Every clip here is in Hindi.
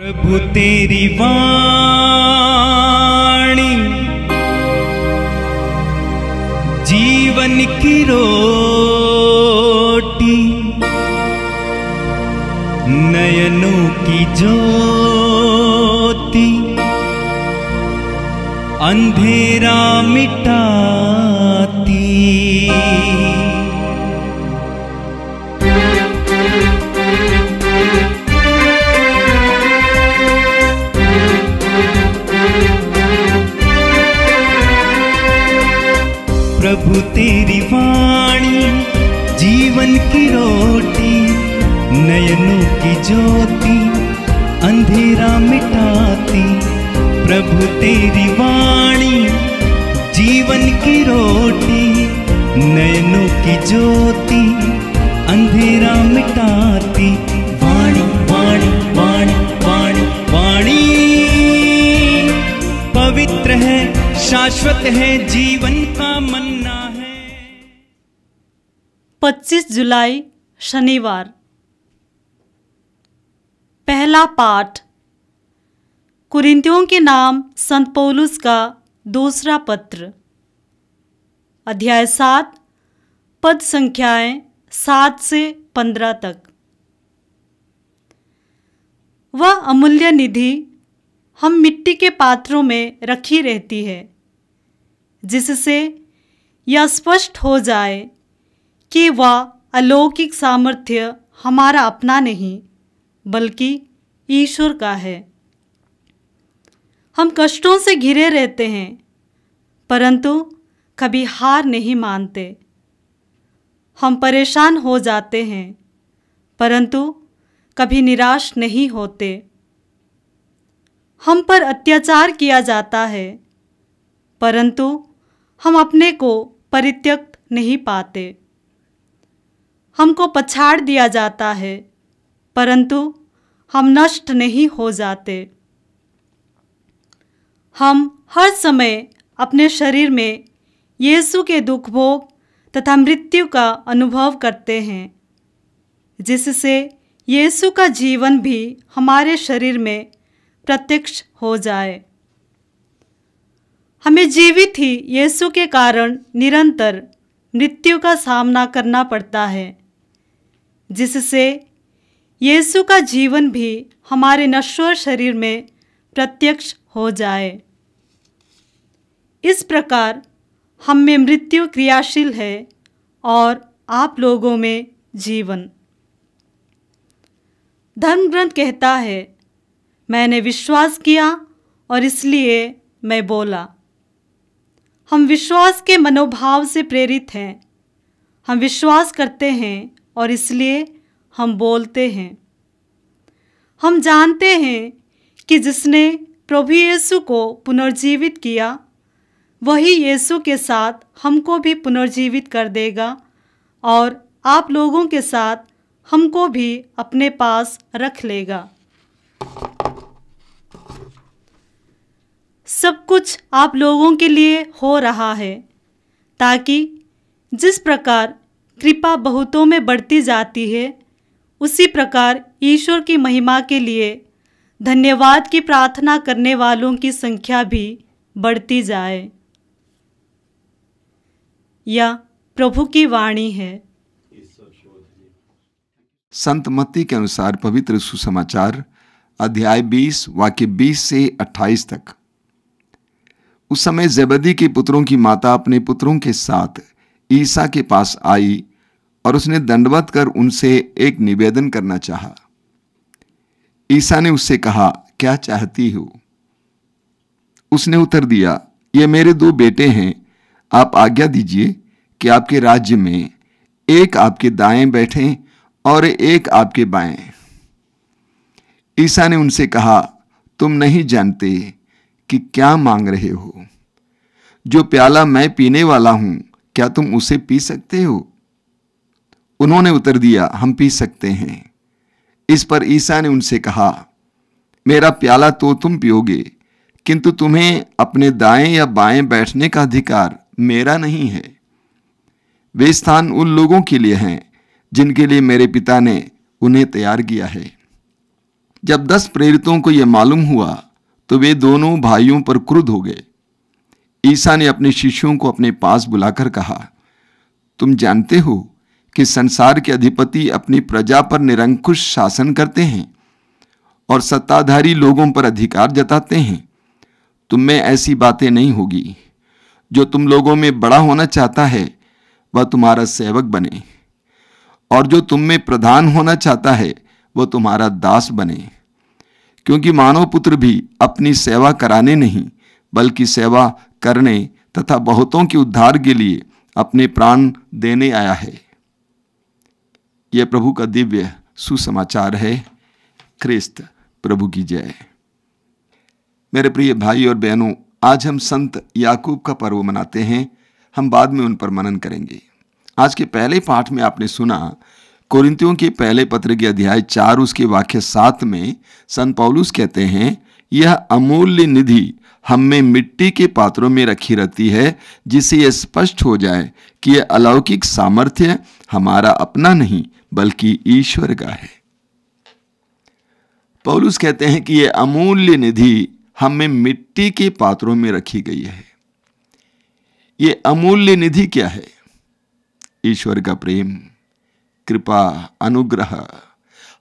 प्रभु तेरी वाणी जीवन की रोटी नयनों की ज्योति अंधेरा मिटा प्रभु तेरी वाणी जीवन की रोटी नयनों की ज्योति अंधेरा मिटाती प्रभु तेरी वाणी जीवन की रोटी नयनों की ज्योति अंधेरा मिटाती वाणी वाणी वाणी वाणी वाणी पवित्र है शाश्वत है जीवन का मन पच्चीस जुलाई शनिवार पहला पाठ कुरिंतियों के नाम संत पौलुस का दूसरा पत्र अध्याय सात पद संख्याएं सात से पंद्रह तक वह अमूल्य निधि हम मिट्टी के पात्रों में रखी रहती है जिससे यह स्पष्ट हो जाए कि वह अलौकिक सामर्थ्य हमारा अपना नहीं बल्कि ईश्वर का है हम कष्टों से घिरे रहते हैं परंतु कभी हार नहीं मानते हम परेशान हो जाते हैं परंतु कभी निराश नहीं होते हम पर अत्याचार किया जाता है परंतु हम अपने को परित्यक्त नहीं पाते हमको पछाड़ दिया जाता है परंतु हम नष्ट नहीं हो जाते हम हर समय अपने शरीर में यीशु के दुख भोग तथा मृत्यु का अनुभव करते हैं जिससे यीशु का जीवन भी हमारे शरीर में प्रत्यक्ष हो जाए हमें जीवित ही यीशु के कारण निरंतर मृत्यु का सामना करना पड़ता है जिससे यीशु का जीवन भी हमारे नश्वर शरीर में प्रत्यक्ष हो जाए इस प्रकार हम में मृत्यु क्रियाशील है और आप लोगों में जीवन धर्म ग्रंथ कहता है मैंने विश्वास किया और इसलिए मैं बोला हम विश्वास के मनोभाव से प्रेरित हैं हम विश्वास करते हैं और इसलिए हम बोलते हैं हम जानते हैं कि जिसने प्रभु यीशु को पुनर्जीवित किया वही यीशु के साथ हमको भी पुनर्जीवित कर देगा और आप लोगों के साथ हमको भी अपने पास रख लेगा सब कुछ आप लोगों के लिए हो रहा है ताकि जिस प्रकार कृपा बहुतों में बढ़ती जाती है उसी प्रकार ईश्वर की महिमा के लिए धन्यवाद की प्रार्थना करने वालों की संख्या भी बढ़ती जाए या प्रभु की वाणी है संत मत्ती के अनुसार पवित्र सुसमाचार अध्याय 20 वाक्य 20 से 28 तक उस समय जैबदी के पुत्रों की माता अपने पुत्रों के साथ ईसा के पास आई और उसने दंडवत कर उनसे एक निवेदन करना चाहा। ईसा ने उससे कहा क्या चाहती हो उसने उत्तर दिया ये मेरे दो बेटे हैं आप आज्ञा दीजिए कि आपके राज्य में एक आपके दाएं बैठें और एक आपके बाएं ईसा ने उनसे कहा तुम नहीं जानते कि क्या मांग रहे हो जो प्याला मैं पीने वाला हूं क्या तुम उसे पी सकते हो उन्होंने उत्तर दिया हम पी सकते हैं इस पर ईसा ने उनसे कहा मेरा प्याला तो तुम पियोगे किंतु तुम्हें अपने दाएं या बाएं बैठने का अधिकार मेरा नहीं है वे स्थान उन लोगों के लिए हैं जिनके लिए मेरे पिता ने उन्हें तैयार किया है जब दस प्रेरितों को यह मालूम हुआ तो वे दोनों भाइयों पर क्रुद्ध हो गए ईसा ने अपने शिष्यों को अपने पास बुलाकर कहा तुम जानते हो कि संसार के अधिपति अपनी प्रजा पर निरंकुश शासन करते हैं और सत्ताधारी लोगों पर अधिकार जताते हैं तुम में ऐसी बातें नहीं होगी जो तुम लोगों में बड़ा होना चाहता है वह तुम्हारा सेवक बने और जो तुम में प्रधान होना चाहता है वह तुम्हारा दास बने क्योंकि मानव पुत्र भी अपनी सेवा कराने नहीं बल्कि सेवा करने तथा बहुतों के उद्धार के लिए अपने प्राण देने आया है यह प्रभु का दिव्य सुसमाचार है ख्रिस्त प्रभु की जय मेरे प्रिय भाई और बहनों आज हम संत याकूब का पर्व मनाते हैं हम बाद में उन पर मनन करेंगे आज के पहले पाठ में आपने सुना कोरिंतियों के पहले पत्र के अध्याय चार उसके वाक्य सात में संत पौलुस कहते हैं यह अमूल्य निधि हम में मिट्टी के पात्रों में रखी रहती है जिससे यह स्पष्ट हो जाए कि यह अलौकिक सामर्थ्य हमारा अपना नहीं बल्कि ईश्वर का है पौलुस कहते हैं कि यह अमूल्य निधि हमें मिट्टी के पात्रों में रखी गई है यह अमूल्य निधि क्या है ईश्वर का प्रेम कृपा अनुग्रह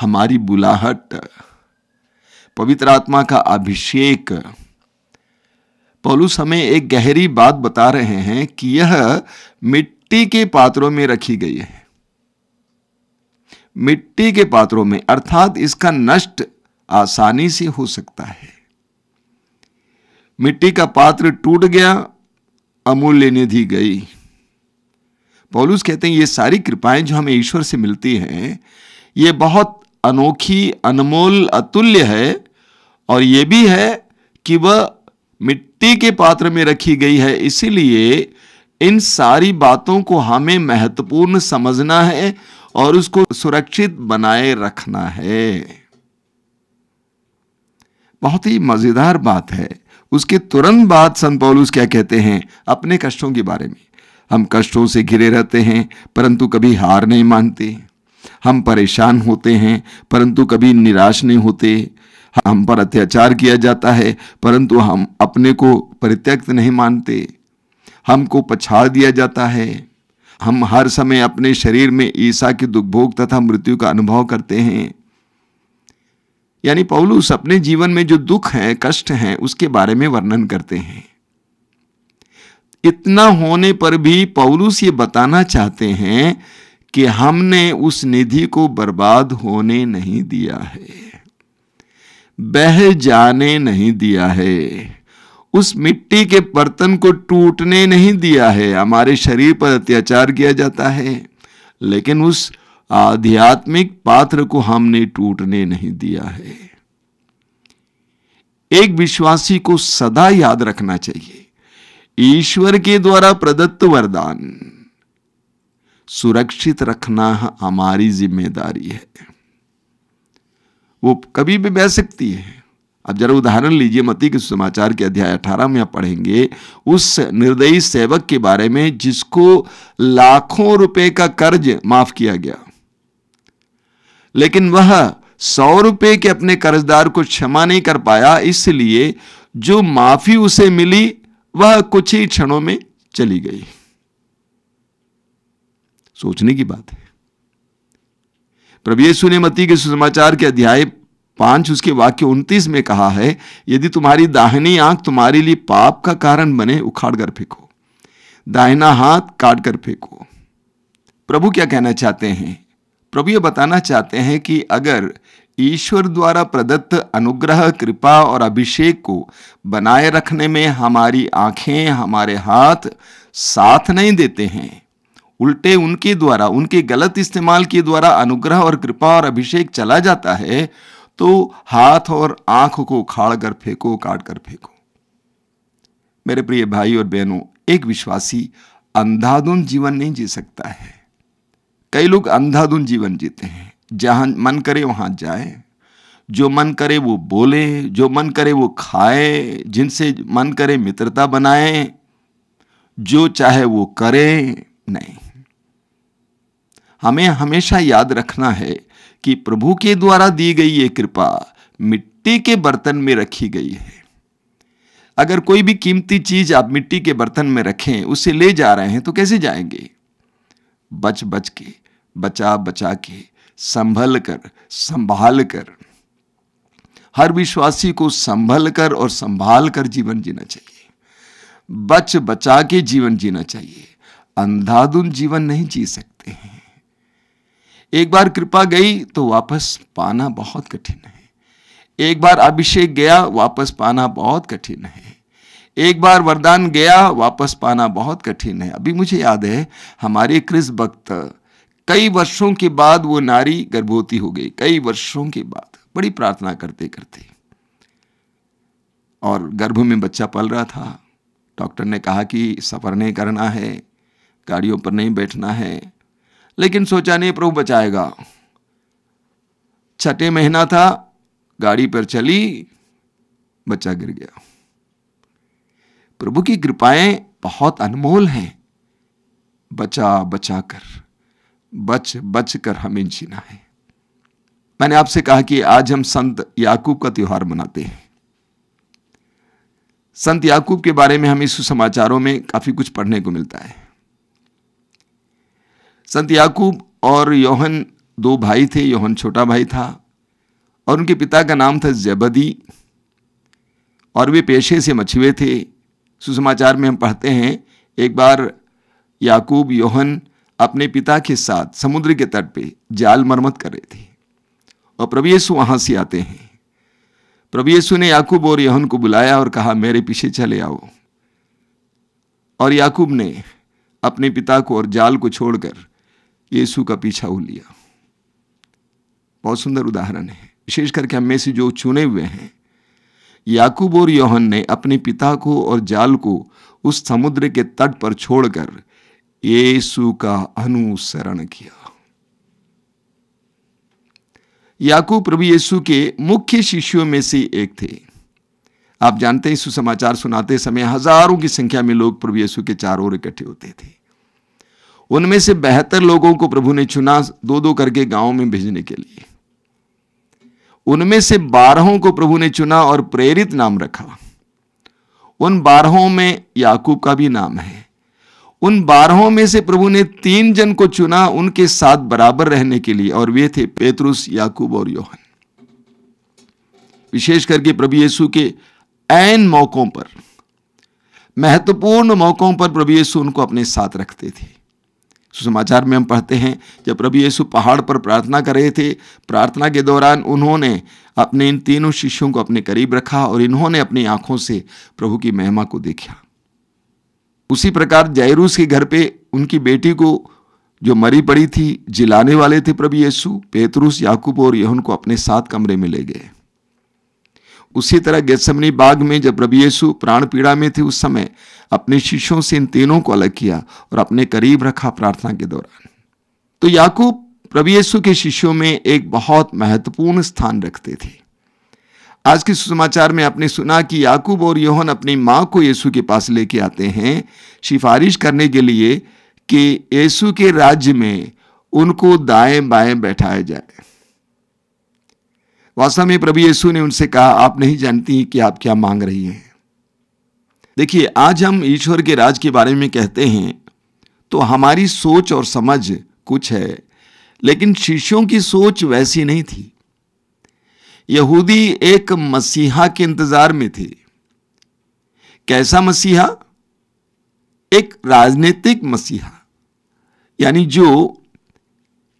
हमारी बुलाहट पवित्र आत्मा का अभिषेक पौलुस हमें एक गहरी बात बता रहे हैं कि यह मिट्टी के पात्रों में रखी गई है मिट्टी के पात्रों में अर्थात इसका नष्ट आसानी से हो सकता है मिट्टी का पात्र टूट गया अमूल लेने दी गई पौलुस कहते हैं ये सारी कृपाएं जो हमें ईश्वर से मिलती हैं ये बहुत अनोखी अनमोल अतुल्य है और ये भी है कि वह मिट्टी के पात्र में रखी गई है इसीलिए इन सारी बातों को हमें महत्वपूर्ण समझना है और उसको सुरक्षित बनाए रखना है बहुत ही मजेदार बात है उसके तुरंत बाद संत पौलुस क्या कहते हैं अपने कष्टों के बारे में हम कष्टों से घिरे रहते हैं परंतु कभी हार नहीं मानते हम परेशान होते हैं परंतु कभी निराश नहीं होते हम पर अत्याचार किया जाता है परंतु हम अपने को परित्यक्त नहीं मानते हमको पछाड़ दिया जाता है हम हर समय अपने शरीर में ईसा के दुखभोग तथा मृत्यु का अनुभव करते हैं यानी पौलूस अपने जीवन में जो दुख है कष्ट है उसके बारे में वर्णन करते हैं इतना होने पर भी पौलूस ये बताना चाहते हैं कि हमने उस निधि को बर्बाद होने नहीं दिया है बह जाने नहीं दिया है उस मिट्टी के बर्तन को टूटने नहीं दिया है हमारे शरीर पर अत्याचार किया जाता है लेकिन उस आध्यात्मिक पात्र को हमने टूटने नहीं दिया है एक विश्वासी को सदा याद रखना चाहिए ईश्वर के द्वारा प्रदत्त वरदान सुरक्षित रखना हमारी जिम्मेदारी है वो कभी भी बह सकती है अब जरा उदाहरण लीजिए मती के समाचार के अध्याय अठारह में आप पढ़ेंगे उस निर्दयी सेवक के बारे में जिसको लाखों रुपए का कर्ज माफ किया गया लेकिन वह सौ रुपए के अपने कर्जदार को क्षमा नहीं कर पाया इसलिए जो माफी उसे मिली वह कुछ ही क्षणों में चली गई सोचने की बात है प्रभु यीशु ने मती के सुसमाचार के अध्याय पांच उसके वाक्य उनतीस में कहा है यदि तुम्हारी दाहिनी आंख तुम्हारे लिए पाप का कारण बने उखाड़ कर फेंको दाहिना हाथ काट कर फेंको प्रभु क्या कहना चाहते हैं प्रभु ये बताना चाहते हैं कि अगर ईश्वर द्वारा प्रदत्त अनुग्रह कृपा और अभिषेक को बनाए रखने में हमारी आंखें हमारे हाथ साथ नहीं देते हैं उल्टे उनके द्वारा उनके गलत इस्तेमाल के द्वारा अनुग्रह और कृपा और अभिषेक चला जाता है तो हाथ और आंख को उखाड़ कर फेंको काट कर फेंको मेरे प्रिय भाई और बहनों एक विश्वासी अंधाधुन जीवन नहीं जी सकता है कई लोग अंधाधुन जीवन जीते हैं जहां मन करे वहां जाए जो मन करे वो बोले जो मन करे वो खाए जिनसे मन करे मित्रता बनाए जो चाहे वो करे नहीं हमें हमेशा याद रखना है कि प्रभु के द्वारा दी गई ये कृपा मिट्टी के बर्तन में रखी गई है अगर कोई भी कीमती चीज आप मिट्टी के बर्तन में रखें उसे ले जा रहे हैं तो कैसे जाएंगे बच बच के बचा बचा के संभल कर संभाल कर हर विश्वासी को संभल कर और संभाल कर जीवन जीना चाहिए बच बचा के जीवन जीना चाहिए अंधाधुन जीवन नहीं जी सकते हैं एक बार कृपा गई तो वापस पाना बहुत कठिन है एक बार अभिषेक गया वापस पाना बहुत कठिन है एक बार वरदान गया वापस पाना बहुत कठिन है अभी मुझे याद है हमारे क्रिस भक्त कई वर्षों के बाद वो नारी गर्भवती हो गई कई वर्षों के बाद बड़ी प्रार्थना करते करते और गर्भ में बच्चा पल रहा था डॉक्टर ने कहा कि सफर नहीं करना है गाड़ियों पर नहीं बैठना है लेकिन सोचा नहीं प्रभु बचाएगा छठे महीना था गाड़ी पर चली बच्चा गिर गया प्रभु की कृपाएं बहुत अनमोल हैं बचा बचा कर बच बच कर हमें जीना है मैंने आपसे कहा कि आज हम संत याकूब का त्यौहार मनाते हैं संत याकूब के बारे में हमें सुसमाचारों में काफी कुछ पढ़ने को मिलता है संत याकूब और योहन दो भाई थे योहन छोटा भाई था और उनके पिता का नाम था जबदी और वे पेशे से मछुए थे सुसमाचार में हम पढ़ते हैं एक बार याकूब योहन अपने पिता के साथ समुद्र के तट पे जाल मरम्मत कर रहे थे और प्रभु यीशु वहाँ से आते हैं प्रभु यीशु ने याकूब और यौहन को बुलाया और कहा मेरे पीछे चले आओ और याकूब ने अपने पिता को और जाल को छोड़कर यीशु का पीछा हो लिया बहुत सुंदर उदाहरण है विशेष करके हम में से जो चुने हुए हैं याकूब और योहन ने अपने पिता को और जाल को उस समुद्र के तट पर छोड़कर यीशु का अनुसरण किया याकूब प्रभु यीशु के मुख्य शिष्यों में से एक थे आप जानते हैं सुसमाचार सुनाते समय हजारों की संख्या में लोग प्रभु यीशु के चारों ओर इकट्ठे होते थे उनमें से बेहतर लोगों को प्रभु ने चुना दो दो करके गांव में भेजने के लिए उनमें से बारहों को प्रभु ने चुना और प्रेरित नाम रखा उन बारहों में याकूब का भी नाम है उन बारहों में से प्रभु ने तीन जन को चुना उनके साथ बराबर रहने के लिए और वे थे पेतरुस याकूब और योहन विशेष करके प्रभु येसु के ऐन मौकों पर महत्वपूर्ण मौकों पर प्रभु येसु उनको अपने साथ रखते थे सुसमाचार में हम पढ़ते हैं जब प्रभु यीशु पहाड़ पर प्रार्थना कर रहे थे प्रार्थना के दौरान उन्होंने अपने इन तीनों शिष्यों को अपने करीब रखा और इन्होंने अपनी आंखों से प्रभु की महिमा को देखा उसी प्रकार जयरूस के घर पे उनकी बेटी को जो मरी पड़ी थी जिलाने वाले थे प्रभु येसु पेतरूस याकूब और यहन को अपने साथ कमरे में ले गए उसी तरह गैसमनी बाग में जब रबी येसु प्राण पीड़ा में थे उस समय अपने शिष्यों से इन तीनों को अलग किया और अपने करीब रखा प्रार्थना के दौरान तो याकूब रबी येसु के शिष्यों में एक बहुत महत्वपूर्ण स्थान रखते थे आज के सुसमाचार में आपने सुना कि याकूब और योहन अपनी माँ को येसु के पास लेके आते हैं सिफारिश करने के लिए कि येसु के राज्य में उनको दाएं बाएं बैठाया जाए वास्तव में प्रभु यीशु ने उनसे कहा आप नहीं जानती कि आप क्या मांग रही हैं देखिए आज हम ईश्वर के राज के बारे में कहते हैं तो हमारी सोच और समझ कुछ है लेकिन शिष्यों की सोच वैसी नहीं थी यहूदी एक मसीहा के इंतजार में थे कैसा मसीहा एक राजनीतिक मसीहा यानी जो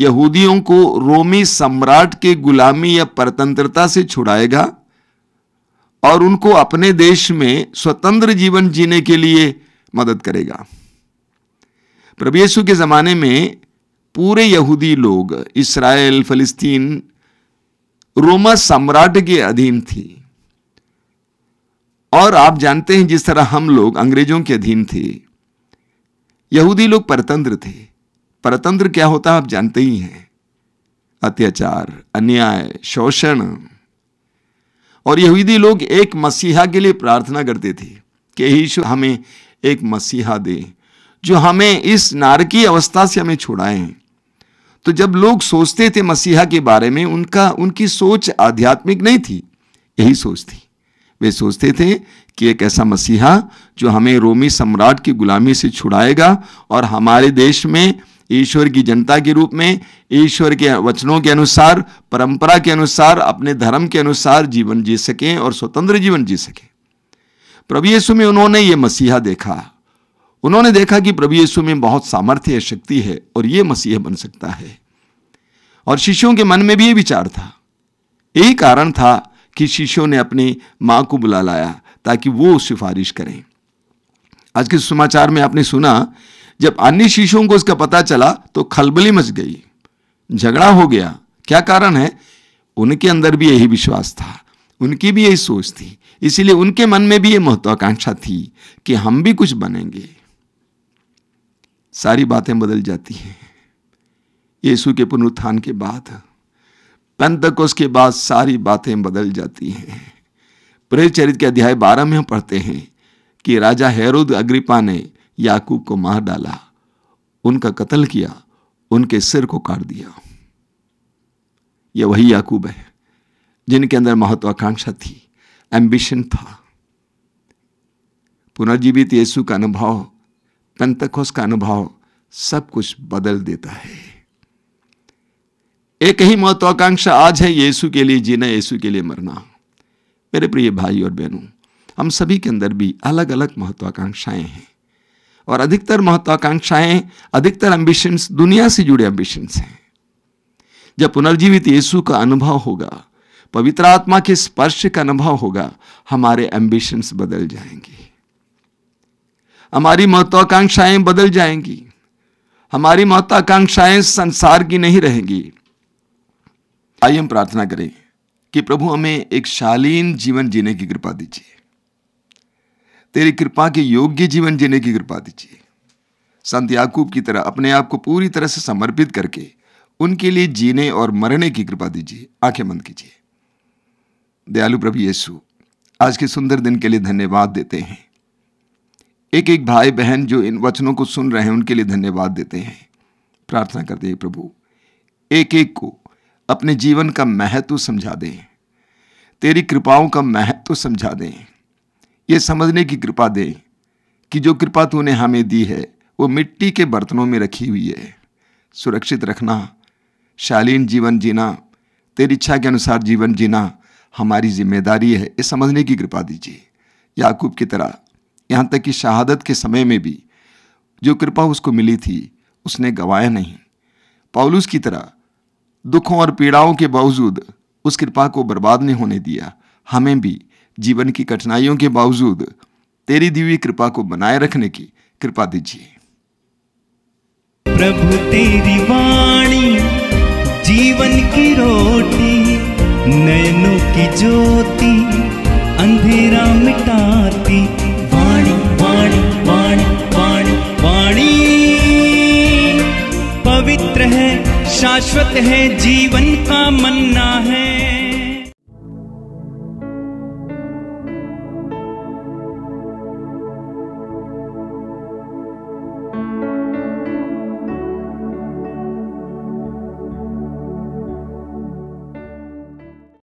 यहूदियों को रोमी सम्राट के गुलामी या परतंत्रता से छुड़ाएगा और उनको अपने देश में स्वतंत्र जीवन जीने के लिए मदद करेगा प्रभु यीशु के ज़माने में पूरे यहूदी लोग इसराइल फलिस्तीन रोमा सम्राट के अधीन थी और आप जानते हैं जिस तरह हम लोग अंग्रेजों के अधीन थे यहूदी लोग परतंत्र थे परतंत्र क्या होता है आप जानते ही हैं अत्याचार अन्याय शोषण और यहूदी लोग एक मसीहा के लिए प्रार्थना करते थे कि यीशु हमें एक मसीहा दे जो हमें इस नारकी अवस्था से हमें छुड़ाए तो जब लोग सोचते थे मसीहा के बारे में उनका उनकी सोच आध्यात्मिक नहीं थी यही सोच थी वे सोचते थे कि एक ऐसा मसीहा जो हमें रोमी सम्राट की गुलामी से छुड़ाएगा और हमारे देश में ईश्वर की जनता के रूप में ईश्वर के वचनों के अनुसार परंपरा के अनुसार अपने धर्म के अनुसार जीवन जी सकें और स्वतंत्र जीवन जी सकें प्रभु यीशु में उन्होंने ये मसीहा देखा उन्होंने देखा कि प्रभु यीशु में बहुत सामर्थ्य है शक्ति है और ये मसीह बन सकता है और शिष्यों के मन में भी ये विचार था यही कारण था कि शिष्यों ने अपनी माँ को बुला लाया ताकि वो सिफारिश करें आज के समाचार में आपने सुना जब अन्य शिशुओं को इसका पता चला तो खलबली मच गई झगड़ा हो गया क्या कारण है उनके अंदर भी यही विश्वास था उनकी भी यही सोच थी इसीलिए उनके मन में भी ये महत्वाकांक्षा थी कि हम भी कुछ बनेंगे सारी बातें बदल जाती हैं यीशु के पुनरुत्थान के बाद पंतकोस के बाद सारी बातें बदल जाती हैं प्रेरित चरित के अध्याय बारह में हम पढ़ते हैं कि राजा हैरुद अग्रिपा ने याकूब को मार डाला उनका कत्ल किया उनके सिर को काट दिया ये वही याकूब है जिनके अंदर महत्वाकांक्षा थी एम्बिशन था पुनर्जीवित यीशु का अनुभव पंतकोस का अनुभव सब कुछ बदल देता है एक ही महत्वाकांक्षा आज है यीशु के लिए जीना यीशु के लिए मरना मेरे प्रिय भाई और बहनों हम सभी के अंदर भी अलग अलग महत्वाकांक्षाएं हैं और अधिकतर महत्वाकांक्षाएं अधिकतर एम्बिशंस दुनिया से जुड़े एम्बिशंस हैं जब पुनर्जीवित यीशु का अनुभव होगा पवित्र आत्मा के स्पर्श का अनुभव होगा हमारे एम्बिशंस बदल जाएंगे हमारी महत्वाकांक्षाएं बदल जाएंगी हमारी महत्वाकांक्षाएं संसार की नहीं रहेंगी आइए हम प्रार्थना करें कि प्रभु हमें एक शालीन जीवन जीने की कृपा दीजिए तेरी कृपा के योग्य जीवन जीने की कृपा दीजिए संत याकूब की तरह अपने आप को पूरी तरह से समर्पित करके उनके लिए जीने और मरने की कृपा दीजिए आंखें मंद कीजिए दयालु प्रभु यीशु आज के सुंदर दिन के लिए धन्यवाद देते हैं एक एक भाई बहन जो इन वचनों को सुन रहे हैं उनके लिए धन्यवाद देते हैं प्रार्थना करते हैं प्रभु एक एक को अपने जीवन का महत्व समझा दें तेरी कृपाओं का महत्व समझा दें ये समझने की कृपा दे कि जो कृपा तूने हमें दी है वो मिट्टी के बर्तनों में रखी हुई है सुरक्षित रखना शालीन जीवन जीना तेरी इच्छा के अनुसार जीवन जीना हमारी जिम्मेदारी है ये समझने की कृपा दीजिए याकूब की तरह यहाँ तक कि शहादत के समय में भी जो कृपा उसको मिली थी उसने गवाया नहीं पौलुस की तरह दुखों और पीड़ाओं के बावजूद उस कृपा को बर्बाद नहीं होने दिया हमें भी जीवन की कठिनाइयों के बावजूद तेरी दिव्य कृपा को बनाए रखने की कृपा दीजिए प्रभु तेरी वाणी जीवन की रोटी नयनों की ज्योति अंधेरा मिटाती वाणी वाणी वाणी वाणी वाणी पवित्र है शाश्वत है जीवन का मन्ना है